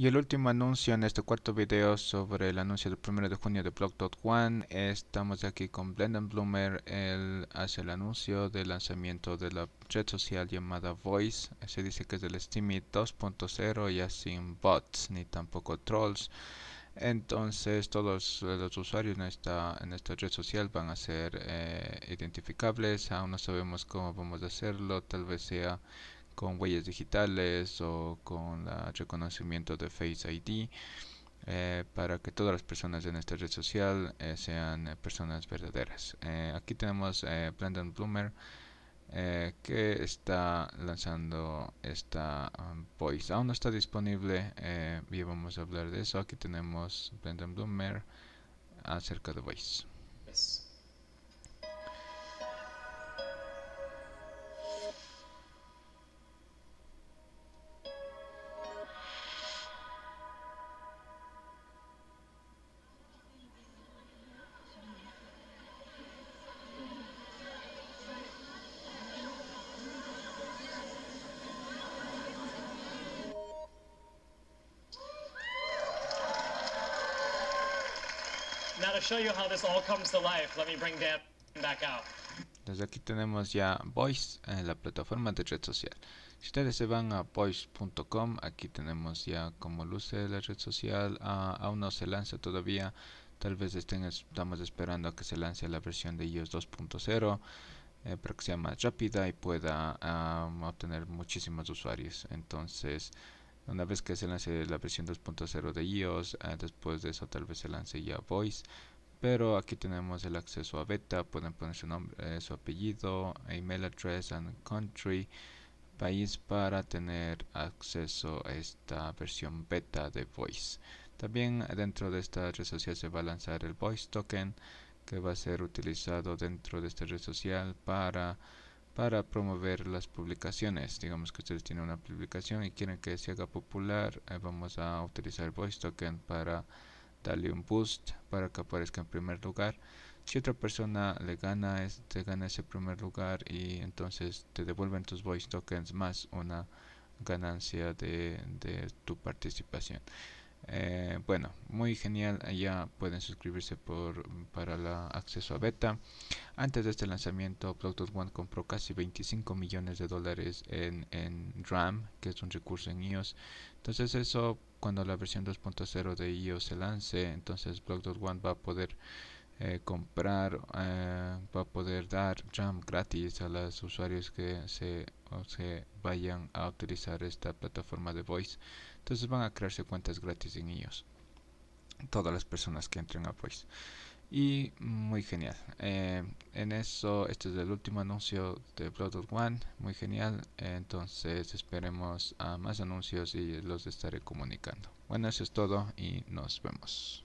Y el último anuncio en este cuarto video sobre el anuncio del 1 de junio de Block.one Estamos aquí con Blenden Bloomer. Él hace el anuncio del lanzamiento de la red social llamada Voice. Se dice que es del Steamy 2.0, ya sin bots ni tampoco trolls. Entonces todos los usuarios en esta, en esta red social van a ser eh, identificables. Aún no sabemos cómo vamos a hacerlo. Tal vez sea con huellas digitales o con el reconocimiento de Face ID eh, para que todas las personas en esta red social eh, sean eh, personas verdaderas. aquí tenemos Brandon Bloomer que está lanzando esta um, voice. Aún no está disponible y vamos a hablar de eso. Aquí tenemos Brandon Bloomer acerca de voice. Desde aquí tenemos ya Voice, en la plataforma de red social. Si ustedes se van a voice.com, aquí tenemos ya cómo luce la red social. Ah, aún no se lanza todavía. Tal vez estén, estamos esperando a que se lance la versión de iOS 2.0 eh, para que sea más rápida y pueda ah, obtener muchísimos usuarios. Entonces, una vez que se lance la versión 2.0 de iOS, ah, después de eso tal vez se lance ya Voice. Pero aquí tenemos el acceso a beta, pueden poner su nombre, eh, su apellido, email address and country, país para tener acceso a esta versión beta de Voice. También dentro de esta red social se va a lanzar el Voice Token que va a ser utilizado dentro de esta red social para para promover las publicaciones. Digamos que ustedes tienen una publicación y quieren que se haga popular, eh, vamos a utilizar Voice Token para darle un boost para que aparezca en primer lugar. Si otra persona le gana, gana ese primer lugar y entonces te devuelven tus Voice Tokens más una ganancia de, de tu participación. Eh, bueno, muy genial. Allá pueden suscribirse por, para el acceso a beta. Antes de este lanzamiento, block.one One compró casi 25 millones de dólares en, en RAM, que es un recurso en iOS. Entonces eso, cuando la versión 2.0 de iOS se lance, entonces block.one One va a poder eh, comprar eh, para poder dar jam gratis a los usuarios que se, vayan a utilizar esta plataforma de voice entonces van a crearse cuentas gratis en ellos todas las personas que entren a voice y muy genial eh, en eso este es el último anuncio de Product One muy genial entonces esperemos a más anuncios y los estaré comunicando bueno eso es todo y nos vemos